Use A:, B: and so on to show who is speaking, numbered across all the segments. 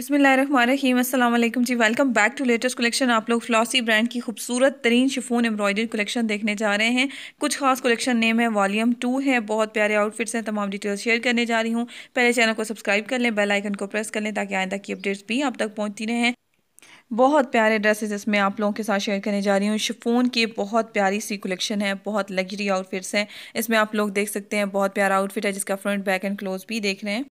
A: अस्सलाम वालेकुम जी welcome back to latest collection आप लोग फ्लॉसी ब्रांड की खूबसूरत तरीन शिफोन एम्ब्रॉयडरी कलेक्शन देखने जा रहे हैं कुछ खास कलेक्शन नेम है वॉल्यूम टू है बहुत प्यारे आउटफिट्स हैं तमाम डिटेल्स शेयर करने जा रही हूँ पहले चैनल को सब्सक्राइब कर लें बेल आइकन को प्रेस कर लें ताकि आइंदा की अपडेट्स भी आप तक पहुँचती रहें बहुत प्यारे ड्रेसेस इसमें आप लोगों के साथ शेयर करने जा रही हूँ शिफोन की बहुत प्यारी सी कलेक्शन है बहुत लग्जरी आउटफिट्स हैं इसमें आप लोग देख सकते हैं बहुत प्यारा आउटफिट है जिसका फ्रंट बैक एंड क्लोज भी देख रहे हैं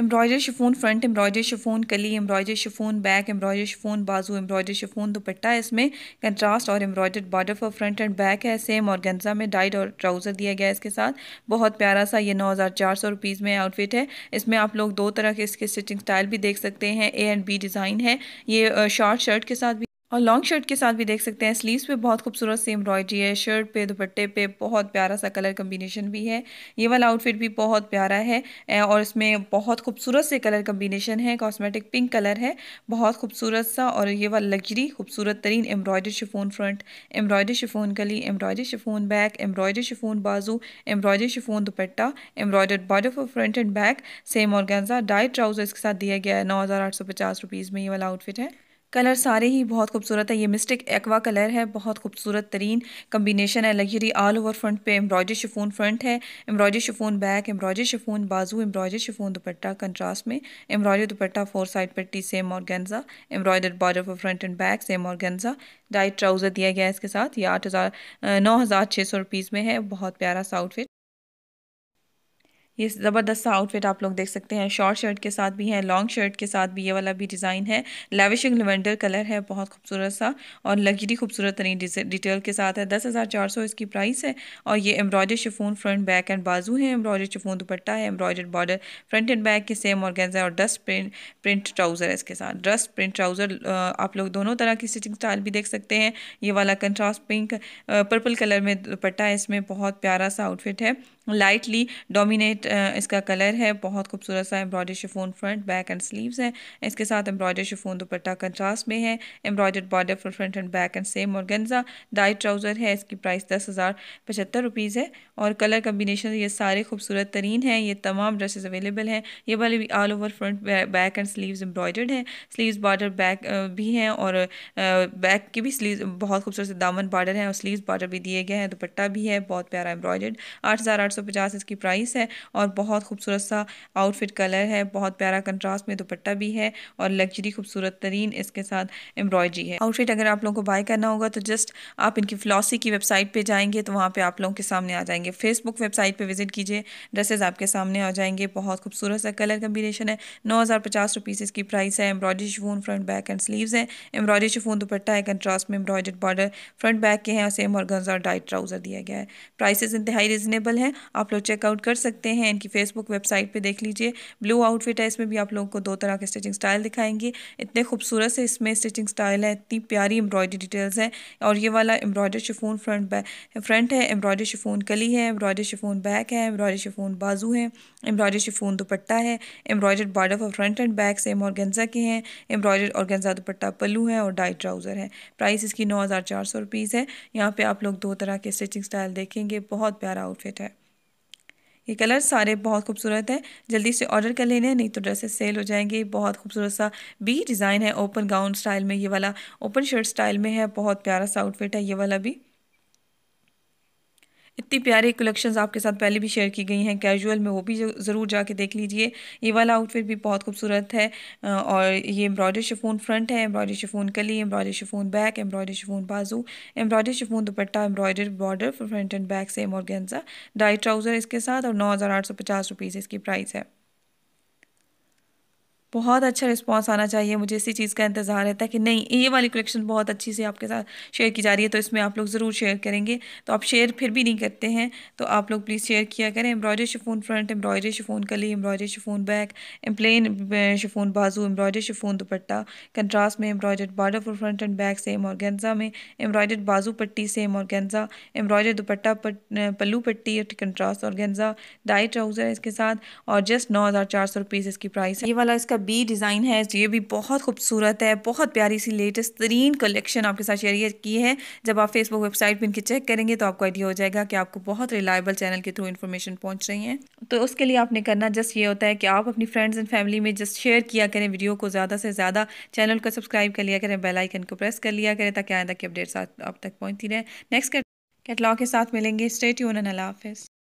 A: embroider chiffon front embroider chiffon कली embroider chiffon back embroider chiffon बाजू एम्ब्रॉयडर शिफोन दुपट्टा है इसमें कंट्रास्ट और embroidered border for front and back है सेम और गंजा में डाइट और ट्राउज़र दिया गया है इसके साथ बहुत प्यारा सा ये नौ हज़ार चार सौ रुपीज़ में आउटफिट है इसमें आप लोग दो तरह के इसके स्टिचिंग स्टाइल भी देख सकते हैं ए एंड बी डिज़ाइन है ये शॉर्ट शर्ट के साथ भी और लॉन्ग शर्ट के साथ भी देख सकते हैं स्लीव्स पे बहुत खूबसूरत सी एम्ब्रॉयडरी है शर्ट पे दुपट्टे पे बहुत प्यारा सा कलर कम्बिनेशन भी है ये वाला आउटफिट भी बहुत प्यारा है और इसमें बहुत खूबसूरत से कलर कम्बिनेशन है कॉस्मेटिक पिंक कलर है बहुत खूबसूरत सा और ये वाला लग्जरी खूबसूरत तरीन embroidery chiffon front embroidery chiffon कली embroidery chiffon back embroidery chiffon बाजू embroidery chiffon dupatta embroidered border for front and back same organza dyed trousers के साथ दिया गया है नौ में ये वाला आउटफिट है कलर सारे ही बहुत खूबसूरत है ये मिस्टिक एक्वा कलर है बहुत खूबसूरत तरीन कम्बिनेशन है लग्जरी ऑल ओवर फ्रंट पे एम्ब्रॉयडरी शिफोन फ्रंट है embroidery chiffon back embroidery chiffon बाजू एम्ब्रॉयडरी शिफोन दुपट्टा कंट्रास्ट में एम्ब्रॉयडरी दुपट्टा फोर साइड पट्टी same organza embroider border for front and back same organza diet trouser दिया गया है इसके साथ ये आठ हज़ार नौ हज़ार छः सौ रुपीज़ में है बहुत प्यारा सा आउटफिट ये ज़बरदस्त सा आउटफिट आप लोग देख सकते हैं शॉर्ट शर्ट के साथ भी है लॉन्ग शर्ट के साथ भी ये वाला भी डिज़ाइन है लेविशिंग लेवेंडर कलर है बहुत खूबसूरत सा और लग्जरी खूबसूरत तरीन डिटेल के साथ है दस हज़ार चार सौ इसकी प्राइस है और ये embroider chiffon front back and बाजू है एम्ब्रॉयडर शिफोन दुपट्टा है embroider border front and back के सेम गेंजा और डस्ट प्रिंट प्रिंट ट्राउज़र है इसके साथ डस्ट प्रिंट ट्राउज़र आप लोग दोनों तरह की स्टिचिंग स्टाइल भी देख सकते हैं ये वाला कंट्रास्ट पिंक पर्पल कलर में दुपट्टा है इसमें बहुत प्यारा सा आउटफिट है लाइटली डोमिनेट uh, इसका कलर है बहुत खूबसूरत सा embroider chiffon front back and sleeves हैं इसके साथ एम्ब्रॉयडर शिफोन दुपट्टा कंट्रास्ट में है embroidered border for front and back and same organza die trouser है इसकी प्राइस दस हज़ार पचहत्तर रुपीज़ है और कलर कम्बिनेशन ये सारे खूबसूरत तरीन हैं ये तमाम ड्रेसेज अवेलेबल हैं ये वाले भी all over front back and sleeve embroidered हैं स्लीव बॉर्डर बैक भी हैं और बैक uh, की भी स्लीव बहुत खूबसूरत दामन बॉर्डर हैं और स्लीव बॉर्डर भी दिए गए हैं दुपट्टा भी है बहुत प्यारा एम्ब्रॉयडर्ड आठ हज़ार आठ सौ पचास इसकी प्राइस है और बहुत खूबसूरत सा आउटफिट कलर है बहुत प्यारा कंट्रास्ट में दुपट्टा भी है और लग्जरी खूबसूरत तरीन इसके साथ एम्ब्रॉयडरी है आउटफिट अगर आप लोगों को बाय करना होगा तो जस्ट आप इनकी फ्लॉसी की वेबसाइट पर जाएंगे तो वहाँ पर आप लोगों के सामने आ जाएंगे फेसबुक वेबसाइट पर विजिट कीजिए ड्रेसेज आपके सामने आ जाएंगे बहुत खूबसूरत सा कलर कम्बिनेशन है नौ हज़ार पचास रुपीज़ इसकी प्राइस है embroidery chiffon front back and sleeves है एम्ब्रॉयडरी शिफोन दुपट्टा है कंट्रास्ट में एम्ब्रॉयडर्ड बॉर्डर फ्रंट बैक के हैं और सेम और गंजा और डाइट ट्राउज़र दिया गया है प्राइसेस इंतहाई रिजनेबल हैं आप लोग चेकआउट कर सकते हैं इनकी फेसबुक वेबसाइट पे देख लीजिए ब्लू आउटफिट है इसमें भी आप लोगों को दो तरह के स्टिचिंग स्टाइल दिखाएंगे इतने खूबसूरत से इसमें स्टिचिंग स्टाइल है इतनी प्यारी एम्ब्रॉयडरी डिटेल्स है और ये वाला एम्ब्रॉयडर शिफोन फ्रंट फ्रंट है एम्ब्रॉयडर शिफोन कली है एम्ब्रॉयडर शिफोन बैक है एम्ब्रॉयडर शिफोन बाजू है एम्ब्रॉयडर शिफोन दुपट्टा है embroider border for front and back same organza के हैं और गेंजा दुपट्टा पल्लू है और डाइट ट्राउज़र है प्राइस इसकी नौ हज़ार चार सौ रुपीज़ है यहाँ पे आप लोग दो तरह के स्टिचिंग स्टाइल देखेंगे बहुत प्यारा आउटफिट है ये कलर सारे बहुत खूबसूरत हैं जल्दी से ऑर्डर कर लेने नहीं तो ड्रेसेस सेल हो जाएंगे बहुत खूबसूरत सा भी डिज़ाइन है ओपन गाउन स्टाइल में ये वाला ओपन शर्ट स्टाइल में है बहुत प्यारा सा आउटफिट है ये वाला भी इतनी प्यारी कलेक्शंस आपके साथ पहले भी शेयर की गई हैं कैजुअल में वो भी ज़रूर जाके देख लीजिए ये वाला आउटफिट भी बहुत खूबसूरत है और ये एम्ब्रॉयडरी शिफोन फ्रंट है एम्ब्रॉयडरी शिफोन कली embroidery chiffon back embroidery chiffon बाजू embroidery chiffon dupatta embroider border front and back same organza die trouser इसके साथ और नौ हज़ार आठ सौ पचास रुपीज़ इसकी प्राइस है बहुत अच्छा रिस्पॉन्स आना चाहिए मुझे इसी चीज़ का इंतज़ार रहता है कि नहीं ये वाली कलेक्शन बहुत अच्छी से आपके साथ शेयर की जा रही है तो इसमें आप लोग ज़रूर शेयर करेंगे तो आप शेयर फिर भी नहीं करते हैं तो आप लोग प्लीज़ शेयर किया करें embroidery chiffon front embroidery chiffon कली एम्ब्रॉयडरी शिफोन बैक एम्प्लेन शिफोन बाजू एम्ब्रॉयडरी शिफोन दुपट्टा कंट्रास्ट में embroidered border for front and back same और में एम्ब्रॉयडर्ड बाजू पट्टी same organza embroidered dupatta eh, पल्लू पट्टी कंट्रास्ट गेंजा डाई ट्राउज़र इसके साथ और जस्ट नौ हज़ार चार सौ इसकी प्राइस है ये वाला इसका बी डिज़ाइन है ये भी बहुत खूबसूरत है बहुत प्यारी सी लेटेस्ट तरीन कलेक्शन आपके साथ शेयर की है जब आप फेसबुक वेबसाइट पर इनके चेक करेंगे तो आपको आइडिया हो जाएगा कि आपको बहुत रिलायबल चैनल के थ्रू इन्फॉर्मेशन पहुँच रही है तो उसके लिए आपने करना जस्ट ये होता है कि आप अपनी फ्रेंड्स एंड फैमिली में जस्ट शेयर किया करें वीडियो को ज़्यादा से ज़्यादा चैनल को सब्सक्राइब कर लिया करें बेलाइकन को प्रेस कर लिया करें ताकि आइंदा की अपडेट्स आप तक पहुँचती रहें नेक्स्ट कैटलॉग के साथ मिलेंगे स्टेट यून अल्लाह हाफिज़